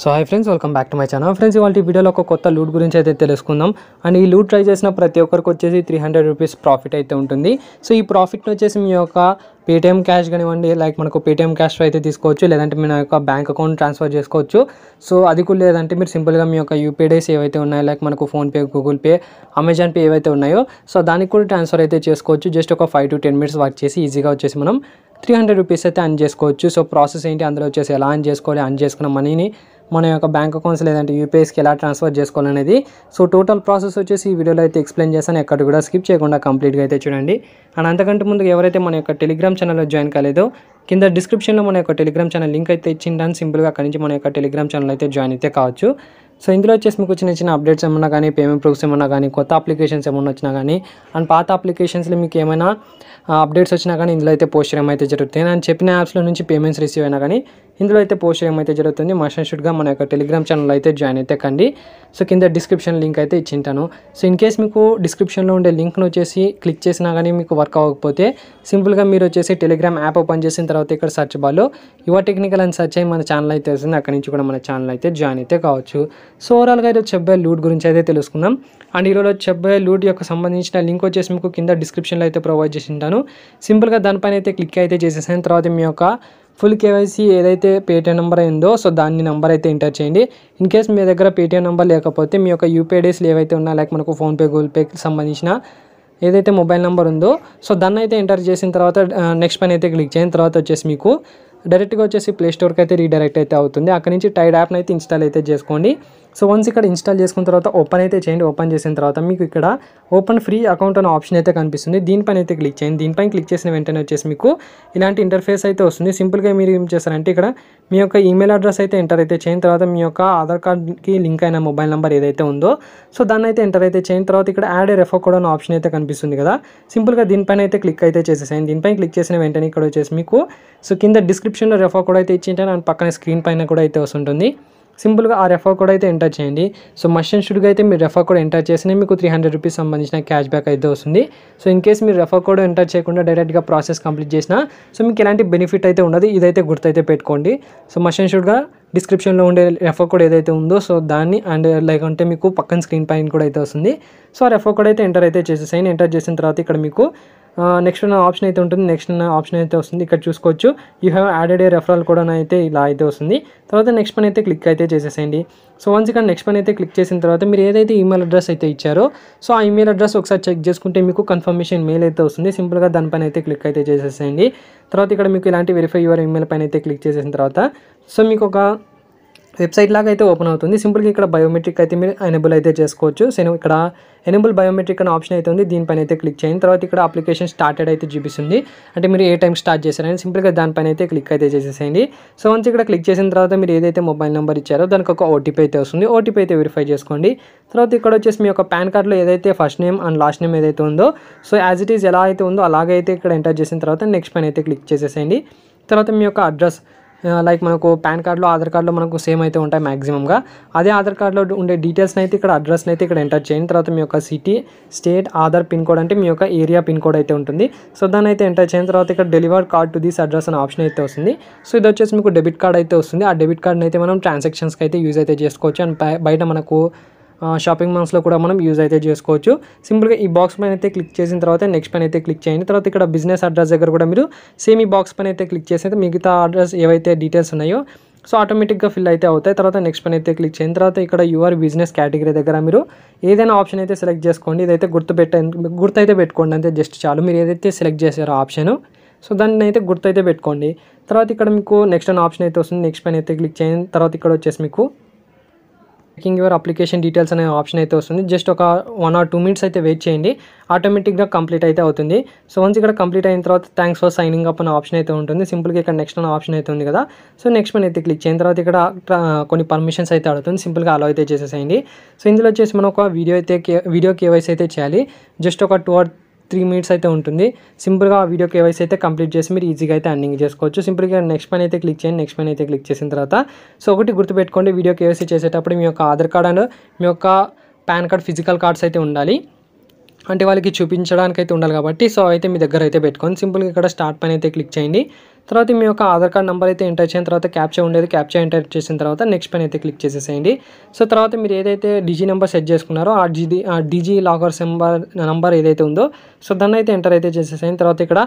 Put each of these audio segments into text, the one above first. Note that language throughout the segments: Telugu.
so hi friends welcome back to my channel friends ఇవాళ వీడియోలో ఒక కొత్త లూట్ గురించి అయితే తెలుసుకుందాం అండ్ ఈ లూట్ ట్రై చేసిన ప్రతి ఒక్కరికి వచ్చేసి త్రీ హండ్రెడ్ రూపీస్ ప్రాఫిట్ అయితే ఉంటుంది సో ఈ ప్రాఫిట్ని వచ్చేసి మీ యొక్క పేటీఎం క్యాష్ కానివ్వండి లైక్ మనకు పేటీఎం క్యాష్ అయితే తీసుకోవచ్చు లేదంటే మన యొక్క బ్యాంక్ అకౌంట్ ట్రాన్స్ఫర్ చేసుకోవచ్చు సో అది కూడా లేదంటే మీరు సింపుల్గా మీ యొక్క యూపీడేస్ ఏవైతే ఉన్నాయో లైక్ మనకు PhonePe Google Pay Amazon Pay ఏవైతే ఉన్నాయో సో దానికి కూడా ట్రాన్స్ఫర్ అయితే చేసుకోవచ్చు జస్ట్ ఒక five to ten minutes work చేసి ఈజీగా వచ్చేసి మనం త్రీ హండ్రెడ్ రూపీస్ అయితే అన్ చేసుకోవచ్చు సో ప్రాసెస్ ఏంటి అందులో వచ్చేసి ఎలా అన్ చేసుకోవాలి అన్ చేసుకున్న మనీని మన యొక్క బ్యాంక్ అకౌంట్స్ లేదంటే యూపీఐస్కి ఎలా ట్రాన్స్ఫర్ చేసుకోవాలనేది సో టోటల్ ప్రాసెస్ వచ్చేసి ఈ వీడియోలో అయితే ఎక్స్ప్లెయిన్ చేస్తాను ఎక్కడ కూడా స్కిప్ చేయకుండా కంప్లీట్గా అయితే చూడండి అండ్ అంతకంటే ముందు ఎవరైతే మన యొక్క టెలిగ్రామ్ ఛానల్లో జాయిన్ కాలేదు కింద డిస్క్రిప్షన్లో మన యొక్క టెలిగ్రామ్ ఛానల్ లింక్ అయితే ఇచ్చిండాను సింపుల్గా అక్కడి నుంచి మన యొక్క టెలిగ్రామ్ ఛానల్ అయితే జాయిన్ అయితే కావచ్చు సో ఇందులో వచ్చేసి మీకు చిన్న చిన్న అప్డేట్స్ ఏమన్నా కానీ పేమెంట్ ప్రూఫ్స్ ఏమన్నా కానీ కొత్త అప్లికేషన్స్ ఏమన్నా వచ్చినా కానీ అండ్ పాత అప్లికేషన్స్లో మీకు ఏమైనా అప్డేట్స్ వచ్చినా కానీ ఇందులో అయితే పోస్ట్ చేయడం అయితే జరుగుతుంది నేను చెప్పిన యాప్స్లో నుంచి పేమెంట్స్ రిసీవ్ అయినా కానీ ఇందులో అయితే పోస్ట్ చేయమైతే జరుగుతుంది మోషన్ షూట్గా మన యొక్క టెలిగ్రామ్ ఛానల్ అయితే జాయిన్ అయితే కండి సో కింద డిస్క్రిప్షన్ లింక్ అయితే ఇచ్చింటాను సో ఇన్ కేస్ మీకు డిస్క్రిప్షన్లో ఉండే లింక్ను వచ్చేసి క్లిక్ చేసినా కానీ మీకు వర్క్ అవ్వకపోతే సింపుల్గా మీరు వచ్చేసి టెలిగ్రామ్ యాప్ ఓపెన్ చేసిన తర్వాత ఇక్కడ సర్చ్ బాలో యువ టెక్నికల్ అని సెర్చ్ అయ్యి మన ఛానల్ అయితే వస్తుంది అక్కడి నుంచి కూడా మన ఛానల్ అయితే జాయిన్ అయితే కావచ్చు సో ఓవరాల్గా అయితే చెప్పే లూట్ గురించి అయితే తెలుసుకుందాం అండ్ ఈరోజు చెప్పే లూట్ యొక్క సంబంధించిన లింక్ వచ్చేసి మీకు కింద డిస్క్రిప్షన్లో అయితే ప్రొవైడ్ చేసి ఉంటాను సింపుల్గా దానిపైన అయితే క్లిక్ అయితే చేసేసాను తర్వాత మీ యొక్క ఫుల్ కేవైసీ ఏదైతే పేటీఎం నెంబర్ అయిందో సో దాన్ని నెంబర్ అయితే ఎంటర్ చేయండి ఇన్ కేస్ మీ దగ్గర పేటీఎం నెంబర్ లేకపోతే మీ యొక్క యూపీఐ డేస్లు ఏవైతే ఉన్నా లైక్ మనకు ఫోన్పే గూగుల్ పే సంబంధించిన ఏదైతే మొబైల్ నెంబర్ ఉందో సో దాన్ని అయితే ఎంటర్ చేసిన తర్వాత నెక్స్ట్ పని అయితే క్లిక్ చేసిన తర్వాత వచ్చేసి మీకు డైరెక్ట్గా వచ్చేసి ప్లే స్టోర్కి అయితే రీడైరెక్ట్ అయితే అవుతుంది అక్కడ నుంచి టైడ్ యాప్ని అయితే ఇన్స్టాల్ అయితే చేసుకోండి సో వన్స్ ఇక్కడ ఇన్స్టాల్ చేసుకున్న తర్వాత ఓపెన్ అయితే చేయండి ఓపెన్ చేసిన తర్వాత మీకు ఇక్కడ ఓపెన్ ఫ్రీ అకౌంట్ అనే ఆప్షన్ అయితే కనిపిస్తుంది దీనిపైన అయితే క్లిక్ చేయండి దీనిపైన క్లిక్ చేసిన వెంటనే వచ్చేసి మీకు ఇలాంటి ఇంటర్ఫేస్ అయితే వస్తుంది సింపుల్గా మీరు ఏం చేస్తారంటే ఇక్కడ మీ యొక్క ఈమెయిల్ అడ్రస్ అయితే ఎంటర్ అయితే చేయిన తర్వాత మీ యొక్క ఆధార్ కార్డ్కి లింక్ అయిన మొబైల్ నెంబర్ ఏదైతే ఉందో సో దాన్ని అయితే ఎంటర్ అయితే చేయిన తర్వాత ఇక్కడ యాడ్ రెఫర్ కూడా అనే ఆప్షన్ అయితే కనిపిస్తుంది కదా సింపుల్గా దీనిపైన అయితే క్లిక్ అయితే చేసేసాయి దీనిపైన క్లిక్ చేసిన వెంటనే ఇక్కడ వచ్చేసి మీకు సో కింద డిస్క్రిప్షన్లో రెఫర్ కూడా అయితే ఇచ్చింటే అండ్ పక్కన స్క్రీన్ పైన కూడా అయితే వస్తుంటుంది సింపుల్గా ఆ రెఫర్ కూడా అయితే ఎంటర్ చేయండి సో మషన్ షుడ్గా అయితే మీరు రెఫర్ కూడా ఎంటర్ చేసినా మీకు త్రీ హండ్రెడ్ రూపీస్ సంబంధించిన క్యాష్ బ్యాక్ అయితే వస్తుంది సో ఇన్ కేసు మీరు రెఫర్ కూడా ఎంటర్ చేయకుండా డైరెక్ట్గా ప్రాసెస్ కంప్లీట్ చేసినా సో మీకు ఎలాంటి బెనిఫిట్ అయితే ఉండదు ఇదైతే గుర్తైతే పెట్టుకోండి సో మషన్ షుడ్గా డిస్క్రిప్షన్లో ఉండే రెఫర్ కోడ్ ఏదైతే ఉందో సో దాన్ని అండ్ లైక్ అంటే మీకు పక్కన స్క్రీన్ పైన కూడా అయితే వస్తుంది సో ఆ రెఫర్ కోడ్ అయితే ఎంటర్ అయితే చేసేసాయి ఎంటర్ చేసిన తర్వాత ఇక్కడ మీకు నెక్స్ట్ ఉన్న ఆప్షన్ అయితే ఉంటుంది నెక్స్ట్ ఉన్న ఆప్షన్ అయితే వస్తుంది ఇక్కడ చూసుకోవచ్చు you have added a referral కూడా అయితే ఇలా అయితే వస్తుంది తర్వాత నెక్స్ట్ పని అయితే క్లిక్ అయితే చేసేసేయండి సో వన్స్ ఇక్కడ నెక్స్ట్ పని అయితే క్లిక్ చేసిన తర్వాత మీరు ఏదైతే ఈమెయిల్ అడ్రస్ అయితే ఇచ్చారో సో ఆ ఈమెయిల్ అడ్రస్ ఒకసారి చెక్ చేసుకుంటే మీకు కన్ఫర్మేషన్ మెయిల్ అయితే వస్తుంది సింపుల్గా దానిపైన అయితే క్లిక్ అయితే చేసేసేయండి తర్వాత ఇక్కడ మీకు ఇలాంటి వెరిఫై యువర్ ఈమెయిల్ పైన అయితే క్లిక్ చేసిన తర్వాత సో మీకు ఒక వెబ్సైట్ లాగా అయితే ఓపెన్ అవుతుంది సింపుల్గా ఇక్కడ బయోమెట్రిక్ అయితే మీరు ఎనేబుల్ అయితే చేసుకోవచ్చు సో ఇక్కడ ఎనేబుల్ బయోమెట్రిక్ అనే ఆప్షన్ అయితే ఉంది దీనిపైన అయితే క్లిక్ చేయండి తర్వాత ఇక్కడ అప్లికేషన్ స్టార్టెడ్ అయితే చూపిస్తుంది అంటే మీరు ఏ టైం స్టార్ట్ చేశారని సింపుల్గా దానిపైన అయితే క్లిక్ అయితే చేసేసేయండి సో వన్స్ ఇక్కడ క్లిక్ చేసిన తర్వాత మీరు ఏదైతే మొబైల్ నెంబర్ ఇచ్చారో దానికి ఒక ఓటీపీ అయితే వస్తుంది ఓటీపీ అయితే వెరిఫై చేసుకోండి తర్వాత ఇక్కడ వచ్చేసి మీ యొక్క పాన్ కార్డ్లో ఏదైతే first name and last name ఏదైతే ఉందో సో యాజ్ ఇట్ ఈజ్ ఎలా అయితే ఉందో అలాగైతే ఇక్కడ ఎంటర్ చేసిన తర్వాత నెక్స్ట్ పైన అయితే క్లిక్ చేసేసేయండి తర్వాత మీ యొక్క అడ్రస్ లైక్ మనకు పాన్ కార్డ్లో ఆధార్ కార్డ్లో మనకు సేమ్ అయితే ఉంటాయి మ్యాక్సిమంగా అదే ఆధార్ కార్డ్లో ఉండే డీటెయిల్స్ని అయితే ఇక్కడ అడ్రస్ని అయితే ఇక్కడ ఎంటర్ చేయండి తర్వాత మీ యొక్క city state Aadhaar pin code అంటే మీ యొక్క ఏరియా పిన్ కోడ్ అయితే ఉంటుంది సో దాన్ని అయితే ఎంటర్ చేసిన తర్వాత ఇక్కడ deliver card to this address అనే ఆప్షన్ అయితే వస్తుంది సో ఇది వచ్చేసి మీకు డెబిట్ కార్డ్ అయితే వస్తుంది ఆ డెబిట్ కార్డ్ని అయితే మనం ట్రాన్సాక్షన్స్కి అయితే యూజ్ అయితే చేసుకోవచ్చు అండ్ బయట మనకు షాపింగ్ మాల్స్లో కూడా మనం యూజ్ అయితే చేసుకోవచ్చు సింపుల్గా ఈ బాక్స్ పైన అయితే క్లిక్ చేసిన తర్వాత నెక్స్ట్ పైన అయితే క్లిక్ చేయండి తర్వాత ఇక్కడ బిజినెస్ అడ్రస్ దగ్గర కూడా మీరు సేమ్ ఈ బాక్స్ పైన అయితే క్లిక్ చేసిన మిగతా అడ్రస్ ఏవైతే డీటెయిల్స్ ఉన్నాయో సో ఆటోమేటిక్గా ఫిల్ అయితే అవుతాయి తర్వాత నెక్స్ట్ పని అయితే క్లిక్ చేయండి తర్వాత ఇక్కడ యువర్ బిజినెస్ కేటగిరీ దగ్గర మీరు ఏదైనా ఆప్షన్ అయితే సెలెక్ట్ చేసుకోండి ఇదైతే గుర్తుపెట్ట గుర్తైతే పెట్టుకోండి అంతే జస్ట్ చాలు మీరు ఏదైతే సెలెక్ట్ చేశారో ఆప్షన్ సో దాన్ని అయితే గుర్తైతే పెట్టుకోండి తర్వాత ఇక్కడ మీకు నెక్స్ట్ అని ఆప్షన్ అయితే వస్తుంది నెక్స్ట్ పని అయితే క్లిక్ చేయండి తర్వాత ఇక్కడ వచ్చేసి మీకు చెకింగ్ యువర్ అప్లికేషన్ డీటెయిల్స్ అనే ఆప్షన్ అయితే వస్తుంది జస్ట్ ఒక వన్ ఆర్ టూ మినిట్స్ అయితే వెయిట్ చేయండి ఆటోమేటిక్గా కంప్లీట్ అయితే అవుతుంది సో వన్స్ ఇక్కడ కంప్లీట్ అయిన తర్వాత థ్యాంక్స్ ఫర్ సైనింగ్ అప్ అనే ఆప్షన్ అయితే ఉంటుంది సింపుల్గా ఇక్కడ నెక్స్ట్ అనే ఆప్షన్ అయితే ఉంది కదా సో నెక్స్ట్ మనం అయితే క్లిక్ చేసిన తర్వాత ఇక్కడ కొన్ని పర్మిషన్స్ అయితే అడుగుతుంది సింపుల్గా అలా అయితే చేసేసేయండి సో ఇందులో వచ్చేసి మనం ఒక వీడియో అయితే వీడియో కేవైస్ అయితే చేయాలి జస్ట్ ఒక టూ ఆర్ త్రీ మినిట్స్ అయితే ఉంటుంది సింపుల్గా ఆ వీడియో కేవైసీ అయితే కంప్లీట్ చేసి మీరు ఈజీగా అయితే అర్నింగ్ చేసుకోవచ్చు సింపుల్గా నెక్స్ట్ పని అయితే క్లిక్ చేయండి నెక్స్ట్ పని అయితే క్లిక్ చేసిన తర్వాత సో ఒకటి గుర్తుపెట్టుకోండి వీడియో కేవైసీ చేసేటప్పుడు మీ యొక్క ఆధార్ కార్డ్ అండ్ మీ యొక్క పాన్ కార్డ్ ఫిజికల్ కార్డ్స్ అయితే ఉండాలి అంటే వాళ్ళకి చూపించడానికి అయితే ఉండాలి కాబట్టి సో అయితే మీ దగ్గర అయితే పెట్టుకోండి సింపుల్గా ఇక్కడ స్టార్ట్ పైన అయితే క్లిక్ చేయండి తర్వాత మీ యొక్క ఆధార్ కార్డ్ నెంబర్ అయితే ఎంటర్ చేసిన తర్వాత క్యాప్చా ఉండేది క్యాప్చా ఎంటర్ చేసిన తర్వాత నెక్స్ట్ పైన అయితే క్లిక్ చేసేసేయండి సో తర్వాత మీరు ఏదైతే డిజీ నెంబర్ సెట్ చేసుకున్నారో ఆ డిజీ ఆ డిజీ లాకర్స్ నెంబర్ నెంబర్ ఏదైతే ఉందో సో దాన్ని అయితే ఎంటర్ అయితే చేసేసేయండి తర్వాత ఇక్కడ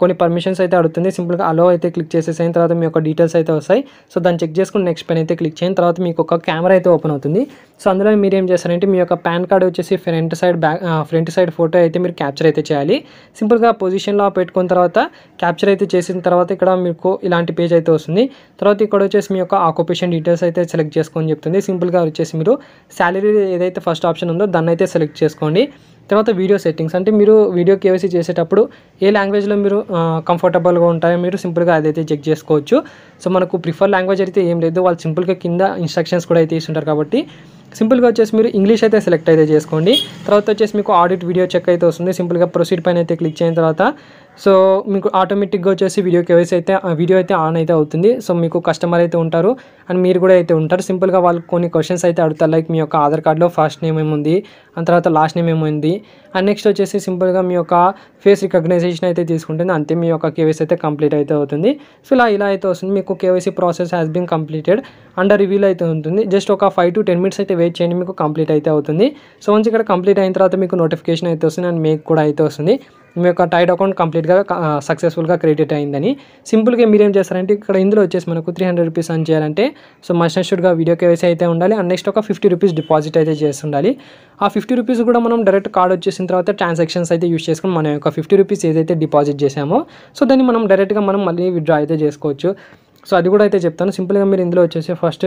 కొన్ని పర్మిషన్స్ అయితే అడుగుతుంది సింపుల్గా అలో అయితే క్లిక్ చేసేసిన తర్వాత మీ యొక్క డీటెయిల్స్ అయితే వస్తాయి సో దాన్ని చెక్ చేసుకుని నెక్స్ట్ పైన అయితే క్లిక్ చేయండి తర్వాత మీకు ఒక కెమెరా అయితే ఓపెన్ అవుతుంది సో అందులో మీరు ఏం చేస్తారంటే మీ యొక్క పాన్ కార్డ్ వచ్చేసి front side back front side photo అయితే మీరు క్యాప్చర్ అయితే చేయాలి సింపుల్గా పొజిషన్లో పెట్టుకున్న తర్వాత క్యాప్చర్ అయితే చేసిన తర్వాత తర్వాత ఇక్కడ మీకు ఇలాంటి పేజ్ అయితే వస్తుంది తర్వాత ఇక్కడ వచ్చేసి మీ యొక్క ఆక్యుపేషన్ డీటెయిల్స్ అయితే సెలెక్ట్ చేసుకొని చెప్తుంది సింపుల్గా వచ్చేసి మీరు శాలరీ ఏదైతే ఫస్ట్ ఆప్షన్ ఉందో దాన్ని అయితే సెలెక్ట్ చేసుకోండి తర్వాత వీడియో సెట్టింగ్స్ అంటే మీరు వీడియో కేవైసీ చేసేటప్పుడు ఏ లాంగ్వేజ్లో మీరు కంఫర్టబుల్గా ఉంటాయో మీరు సింపుల్గా అదైతే చెక్ చేసుకోవచ్చు సో మనకు ప్రిఫర్ లాంగ్వేజ్ అయితే ఏం లేదు వాళ్ళు సింపుల్గా కింద ఇన్స్ట్రక్షన్స్ కూడా అయితే ఇస్తుంటారు కాబట్టి సింపుల్గా వచ్చేసి మీరు ఇంగ్లీష్ అయితే సెలెక్ట్ అయితే చేసుకోండి తర్వాత వచ్చేసి మీకు ఆడిట్ వీడియో చెక్ అయితే వస్తుంది సింపుల్గా ప్రొసీడ్ పైన అయితే క్లిక్ చేసిన తర్వాత సో మీకు ఆటోమేటిక్గా వచ్చేసి వీడియో కేవైసీ అయితే వీడియో అయితే ఆన్ అయితే అవుతుంది సో మీకు కస్టమర్ అయితే ఉంటారు అండ్ మీరు కూడా అయితే ఉంటారు సింపుల్గా వాళ్ళు కొన్ని క్వశ్చన్స్ అయితే అడుగుతారు లైక్ మీ యొక్క ఆధార్ కార్డులో ఫస్ట్ నేమ్ ఏముంది అండ్ తర్వాత లాస్ట్ నేమ్ ఏముంది అండ్ నెక్స్ట్ వచ్చేసి సింపుల్గా మీ యొక్క ఫేస్ రికగ్నైజేషన్ అయితే తీసుకుంటుంది అంతే మీ యొక్క కేవైసీ అయితే కంప్లీట్ అయితే అవుతుంది సో ఇలా ఇలా అయితే వస్తుంది మీకు KYC process has been completed under రివ్యూల్ అయితే ఉంటుంది జస్ట్ ఒక ఫైవ్ టు టెన్ మినిట్స్ అయితే వెయిట్ చేయండి మీకు కంప్లీట్ అయితే అవుతుంది సో మంచి ఇక్కడ కంప్లీట్ అయిన తర్వాత మీకు నోటిఫికేషన్ అయితే వస్తుంది అండ్ మీకు కూడా అయితే వస్తుంది మీ యొక్క టైడ్ అకౌంట్ కంప్లీట్గా సక్సెస్ఫుల్గా క్రెడిట్ అయిందని సింపుల్గా మీరు ఏం చేస్తారంటే ఇక్కడ ఇందులో వచ్చేసి మనకు త్రీ హండ్రెడ్ రూపీస్ అని చేయాలంటే సో మస్ట్ షూడ్గా వీడియో కేవైసీ అయితే ఉండాలి అండ్ నెక్స్ట్ ఒక ఫిఫ్టీ రూపీస్ డిపాజిట్ అయితే చేస్తుండాలి ఆ ఫిఫ్టీ రూపీస్ కూడా మనం డైరెక్ట్ కార్డ్ వచ్చేసిన తర్వాత ట్రాన్సాక్షన్స్ అయితే యూస్ చేసుకుని మన యొక్క ఫిఫ్టీ రూపీస్ ఏదైతే డిపాజిట్ చేసామో సో దాన్ని మనం డైరెక్ట్గా మనం మళ్ళీ విత్డ్రా అయితే చేసుకోవచ్చు సో అది కూడా అయితే చెప్తాను సింపుల్గా మీరు ఇందులో వచ్చేసి ఫస్ట్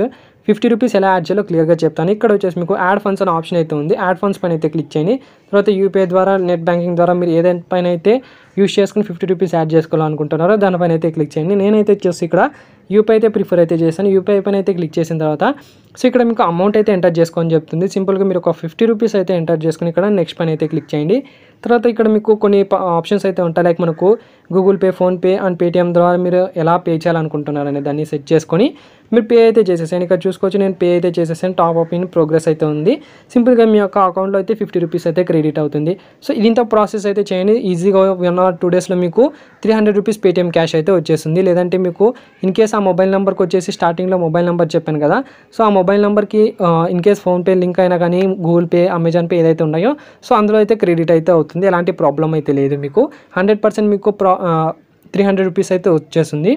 ఫిఫ్టీ రూపీస్ ఎలా యాడ్ చేయాలో క్లియర్గా చెప్తాను ఇక్కడ వచ్చేసి మీకు యాడ్ ఫండ్స్ అనే ఆప్షన్ అయితే ఉంది యాడ్ ఫండ్స్ పైన అయితే క్లిక్ చేయండి తర్వాత యూపీఐ ద్వారా నెట్ బ్యాంకింగ్ ద్వారా మీరు ఏదైనా పైన అయితే యూస్ చేసుకుని ఫిఫ్టీ రూపీస్ యాడ్ చేసుకోవాలనుకుంటున్నారో దానిపైన అయితే క్లిక్ చేయండి నేనైతే వచ్చేసి ఇక్కడ యూపీఐ అయితే ప్రిఫర్ అయితే చేశాను యూపీఐ పైన అయితే క్లిక్ చేసిన తర్వాత సో ఇక్కడ మీకు అమౌంట్ అయితే ఎంటర్ చేసుకోని చెప్తుంది సింపుల్గా మీరు ఒక ఫిఫ్టీ రూపీస్ అయితే ఎంటర్ చేసుకుని ఇక్కడ నెక్స్ట్ పైన అయితే క్లిక్ చేయండి తర్వాత ఇక్కడ మీకు కొన్ని ఆప్షన్స్ అయితే ఉంటాయి లైక్ మనకు Google Pay PhonePe and Paytm ద్వారా మీరు ఎలా పే చేయాలనుకుంటున్నారు అనే దాన్ని సెట్ చేసుకొని మీరు పే అయితే చేసేసాను ఇక్కడ చూసుకోవచ్చు నేను పే అయితే చేసేసాను టాప్ అప్ ఇన్ ప్రోగ్రెస్ అయితే ఉంది సింపుల్గా మీ యొక్క అకౌంట్లో అయితే ఫిఫ్టీ రూపీస్ అయితే క్రెడిట్ అవుతుంది సో ఇదంతా ప్రాసెస్ అయితే చేయండి ఈజీగా వన్ ఆర్ టూ డేస్లో మీకు three hundred rupees Paytm cash అయితే వచ్చేస్తుంది లేదంటే మీకు ఇన్ కేస్ ఆ మొబైల్ నెంబర్కి వచ్చేసి స్టార్టింగ్లో మొబైల్ నెంబర్ చెప్పాను కదా సో ఆ మొబైల్ నెంబర్కి ఇన్ కేస్ ఫోన్పే లింక్ అయినా కానీ గూగుల్ పే అమెజాన్ పే ఏదైతే ఉన్నాయో సో అందులో అయితే క్రెడిట్ అయితే అవుతుంది ఎలాంటి ప్రాబ్లం అయితే లేదు మీకు హండ్రెడ్ పర్సెంట్ మీకు ప్రా త్రీ హండ్రెడ్ రూపీస్ అయితే వచ్చేస్తుంది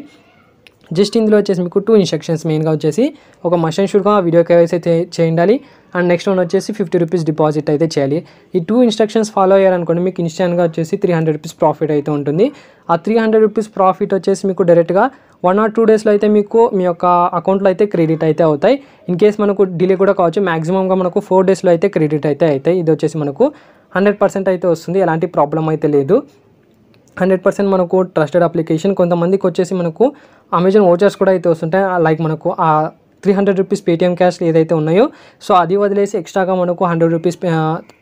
జస్ట్ ఇందులో వచ్చేసి మీకు టూ ఇన్స్ట్రక్షన్స్ మెయిన్గా వచ్చేసి ఒక మషన్ షూట్గా వీడియో కేవైస్ అయితే చేయండాలి అండ్ నెక్స్ట్ వన్ వచ్చేసి ఫిఫ్టీ రూపీస్ డిపాజిట్ అయితే చేయాలి ఈ టూ ఇన్స్ట్రక్షన్స్ ఫాలో అయ్యారనుకోండి మీకు ఇన్స్టాన్గా వచ్చేసి త్రీ హండ్రెడ్ రూపీస్ ప్రాఫిట్ అయితే ఉంటుంది ఆ త్రీ హండ్రెడ్ రూపీస్ ప్రాఫిట్ వచ్చేసి మీకు డైరెక్ట్గా వన్ ఆర్ టూ డేస్లో అయితే మీకు మీ యొక్క అకౌంట్లో అయితే క్రెడిట్ అయితే అవుతాయి ఇన్ కేస్ మనకు డిలే కూడా కావచ్చు మ్యాక్సిమంగా మనకు ఫోర్ డేస్లో అయితే క్రెడిట్ అయితే అవుతాయి ఇది వచ్చేసి మనకు హండ్రెడ్ పర్సెంట్ అయితే వస్తుంది ఎలాంటి ప్రాబ్లం అయితే లేదు హండ్రెడ్ పర్సెంట్ మనకు ట్రస్టెడ్ అప్లికేషన్ కొంతమందికి వచ్చేసి మనకు అమెజాన్ ఓచర్స్ కూడా అయితే వస్తుంటాయి లైక్ మనకు ఆ three hundred rupees Paytm cash ఏదైతే ఉన్నాయో సో అది వదిలేసి ఎక్స్ట్రాగా మనకు hundred rupees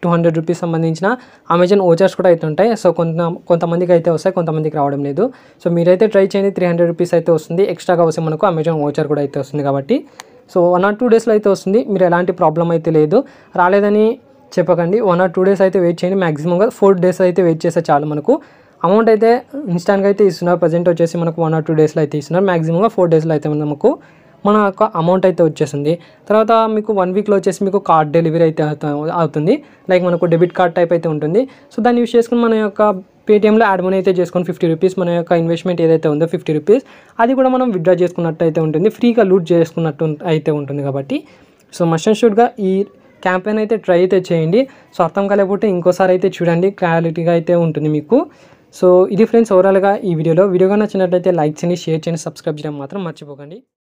two hundred rupees సంబంధించిన అమెజాన్ ఓచర్స్ కూడా అయితే ఉంటాయి సో కొంత కొంతమందికి అయితే వస్తాయి కొంతమందికి రావడం లేదు సో మీరైతే ట్రై చేయండి త్రీ హండ్రెడ్ రూపీస్ అయితే వస్తుంది ఎక్స్ట్రాగా వస్తే మనకు అమెజాన్ ఓచర్ కూడా అయితే వస్తుంది కాబట్టి సో వన్ ఆర్ టూ డేస్లో అయితే వస్తుంది మీరు ఎలాంటి ప్రాబ్లం అయితే లేదు రాలేదని చెప్పకండి వన్ ఆర్ టూ డేస్ అయితే వెయిట్ చేయండి మ్యాక్సిమంగా ఫోర్ డేస్ అయితే వెయిట్ చేస్తే చాలు మనకు అమౌంట్ అయితే ఇన్స్టాంట్గా అయితే ఇస్తున్నారు ప్రజెంట్ వచ్చేసి మనకు వన్ ఆర్ టూ డేస్లో అయితే ఇస్తున్నారు మ్యాక్సిమంగా ఫోర్ డేస్లో అయితే మనకు మన యొక్క అమౌంట్ అయితే వచ్చేసింది తర్వాత మీకు వన్ వీక్లో వచ్చేసి మీకు కార్డ్ డెలివరీ అయితే అవుతుంది లైక్ మనకు డెబిట్ కార్డ్ టైప్ అయితే ఉంటుంది సో దాన్ని యూస్ చేసుకుని మన యొక్క పేటీఎంలో యాడ్ మనీ అయితే చేసుకొని ఫిఫ్టీ రూపీస్ మన యొక్క ఇన్వెస్ట్మెంట్ ఏదైతే ఉందో ఫిఫ్టీ రూపీస్ అది కూడా మనం విత్డ్రా చేసుకున్నట్టు అయితే ఉంటుంది ఫ్రీగా లూట్ చేసుకున్నట్టు అయితే ఉంటుంది కాబట్టి సో మషన్ అండ్ షూట్గా ఈ క్యాంపెయిన్ అయితే ట్రై అయితే చేయండి సో అర్థం కాలేకపోతే ఇంకోసారి అయితే చూడండి క్లారిటీగా అయితే ఉంటుంది మీకు సో ఇది ఫ్రెండ్స్ ఓవరాల్గా ఈ వీడియోలో వీడియోగా నచ్చినట్లయితే లైక్ చేయండి షేర్ చేయండి సబ్స్క్రైబ్ చేయడం మాత్రం మర్చిపోకండి